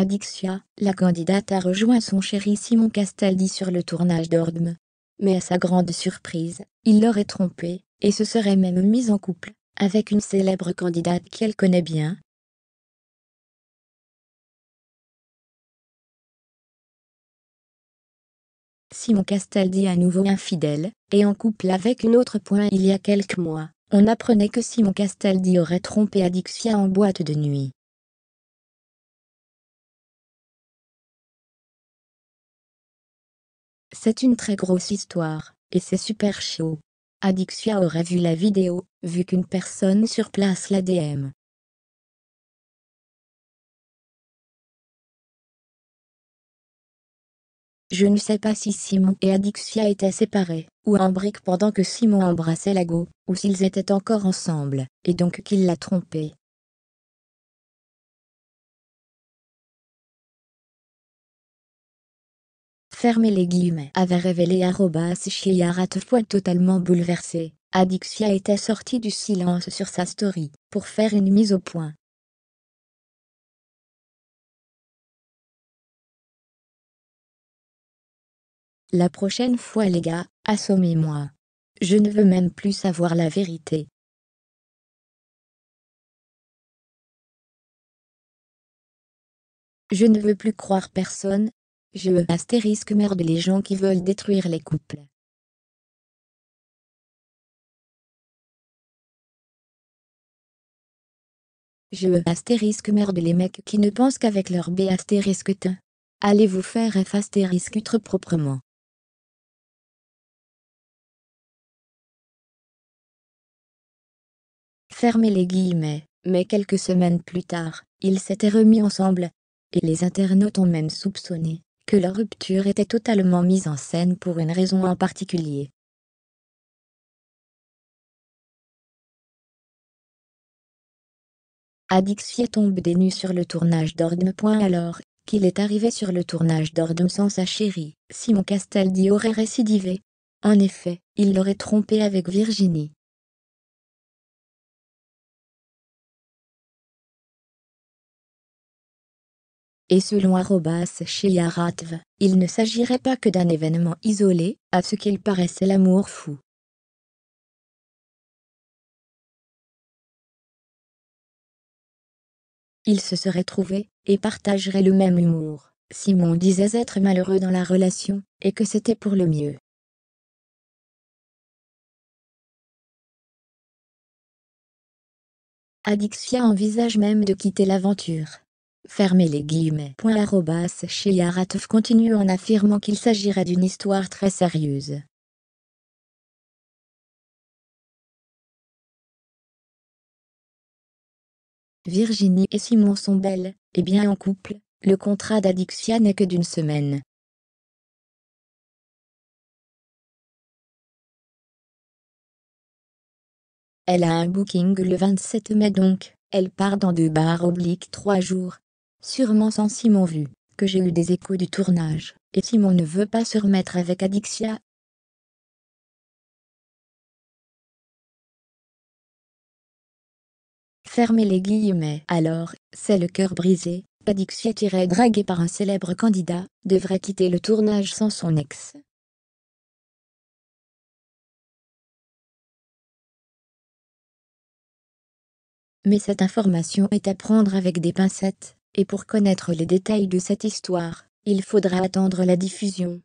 Adixia, la candidate a rejoint son chéri Simon Castaldi sur le tournage d'Ordme. Mais à sa grande surprise, il l'aurait trompée, et se serait même mise en couple, avec une célèbre candidate qu'elle connaît bien, Simon Castaldi à nouveau infidèle, et en couple avec une autre. Point il y a quelques mois, on apprenait que Simon Castaldi aurait trompé Adixia en boîte de nuit. C'est une très grosse histoire, et c'est super chaud. Adixia aurait vu la vidéo, vu qu'une personne sur place la DM. Je ne sais pas si Simon et Adixia étaient séparés, ou en brique pendant que Simon embrassait Lago, ou s'ils étaient encore ensemble, et donc qu'il l'a trompée. fermez les guillemets, avait révélé fois totalement bouleversé. Adixia était sortie du silence sur sa story, pour faire une mise au point. La prochaine fois les gars, assommez-moi. Je ne veux même plus savoir la vérité. Je ne veux plus croire personne, je astérisque merde les gens qui veulent détruire les couples. Je astérisque merde les mecs qui ne pensent qu'avec leur B astérisque Allez vous faire F astérisque proprement. Fermez les guillemets, mais quelques semaines plus tard, ils s'étaient remis ensemble, et les internautes ont même soupçonné que leur rupture était totalement mise en scène pour une raison en particulier. Adixie tombe des nues sur le tournage d'Ordem. Alors qu'il est arrivé sur le tournage d'Ordem sans sa chérie, Simon Castaldi aurait récidivé. En effet, il l'aurait trompé avec Virginie. et selon Arrobas Sheyaratv, il ne s'agirait pas que d'un événement isolé, à ce qu'il paraissait l'amour fou. Ils se seraient trouvés, et partageraient le même humour. Simon disait être malheureux dans la relation, et que c'était pour le mieux. Adixia envisage même de quitter l'aventure. Fermez les guillemets. Point Chiaratov continue en affirmant qu'il s'agirait d'une histoire très sérieuse. Virginie et Simon sont belles, et bien en couple, le contrat d'addiction n'est que d'une semaine. Elle a un booking le 27 mai donc, elle part dans deux bars obliques trois jours, Sûrement sans Simon vu que j'ai eu des échos du tournage, et Simon ne veut pas se remettre avec Adixia. Fermez les guillemets. Alors, c'est le cœur brisé, Adixia draguée par un célèbre candidat, devrait quitter le tournage sans son ex. Mais cette information est à prendre avec des pincettes et pour connaître les détails de cette histoire, il faudra attendre la diffusion.